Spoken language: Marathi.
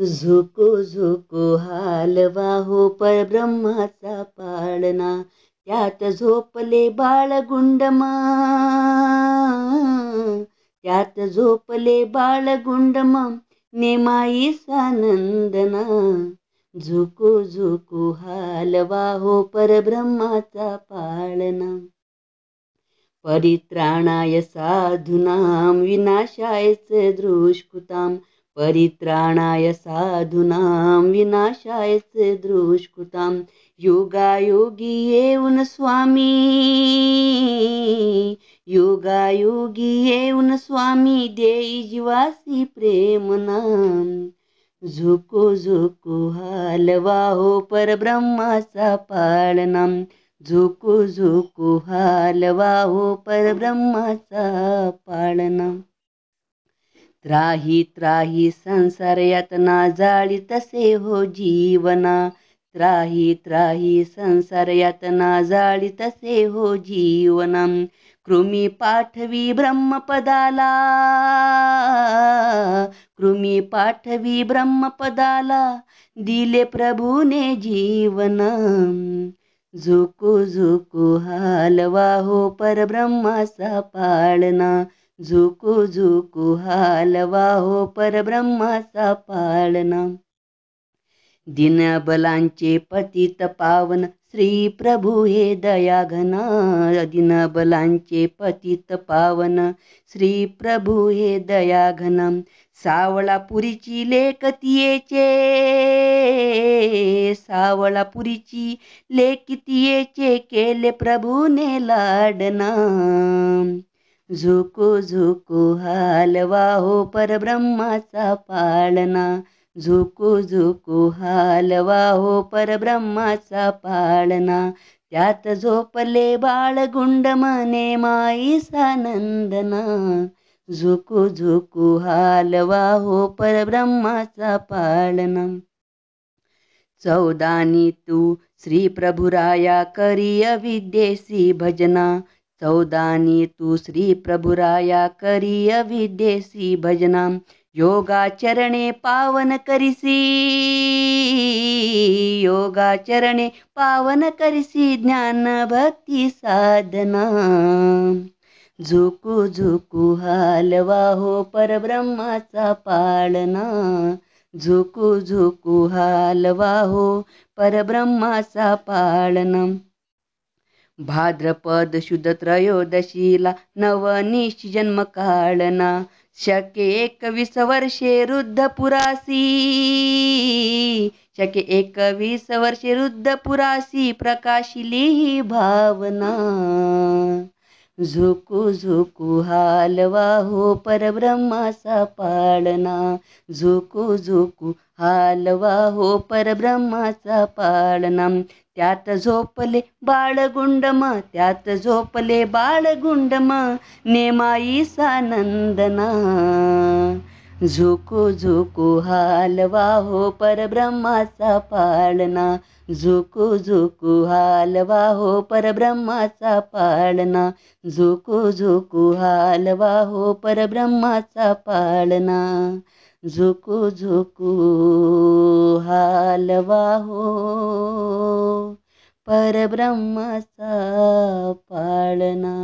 झुको झुको हालवा हो परब्रह्माचा पाळणा त्यात झोपले बाळ गुंडमा त्यात झोपले बाळ गुंडमा नेमाई सानंदना झुको झुको हालवा हो परब्रह्माचा पाळणा परित्राणाय साधूनां विनाशायच दृष्कृताम परित्राणाय साधूनां विनाशाय दृष्कृतां योगायोगी येऊन स्वामी योगायोगी येऊन स्वामी देई जीवासी प्रेमनाम झुको झुको हालवा हो परब्रह्माचा पाळनाम झुको झुको हालवा हो परब्रह्माचा पाळनाम त्राही त्राही संसार यातना जाळी तसे हो जीवना त्राही त्राही संसार यातना जाळी तसे हो जीवनम कृमी पाठवी ब्रह्मपदाला कृमी पाठवी ब्रह्मपदाला दिले प्रभूने जीवन झुको झुको हालवा हो परब्रह्माचा पाळना झुकू झुकू हालवा हो परब्रह्माचा पाळना दिनबलांचे पतित पावन श्री प्रभू हे दयाघना दिनबलांचे पतित पावन श्री प्रभु हे दयाघन सावळापुरीची लेखतीयेचे सावळापुरीची लेखितीयेचे केले प्रभूने लाडना झुको झुको हालवा हो परब्रह्माचा पाळना झुको झुको हालवा हो परब्रह्माचा पाळना त्यात झोपले बाळ गुंड मने माई सानंदना झुको झुकू हालवा हो परब्रह्माचा पाळणा चौदानी तू श्री प्रभुराया करिय विद्येसी भजना चौदानी तू श्री प्रभुराया करिय विदेशी भजना योगाचरणे पावन करिसी योगाचरणे पावन करिसी ज्ञान भक्ती साधना झुकू झुकू हालवा हो परब्रह्माचा पाळना झुकू झुकू हालवा हो परब्रह्माचा पाळना भाद्रपद शुद्ध त्रयोदशीला नवनिश जन्म काळना शके एकवीस वर्षे रुद्ध पुरासी शके एकवीस वर्षे रुद्ध पुरासी प्रकाशिली भावना झुकू झोकू हालवा हो परब्रह्माचा पाळणा झोकू झोकू हालवा हो परब्रह्माचा पाळणा त्यात झोपले बाळगुंडमा त्यात झोपले बाळगुंडमा नेमाईसा नंदना झोको झोको हालवा हो परब्रह्माचा पाळणा झोको झोको हालवा हो परब्रह्माचा पाळणा झोको झोको हालवा हो परब्रह्माचा पाळना झोको झोको हालवा हो परब्रह्माचा पाळना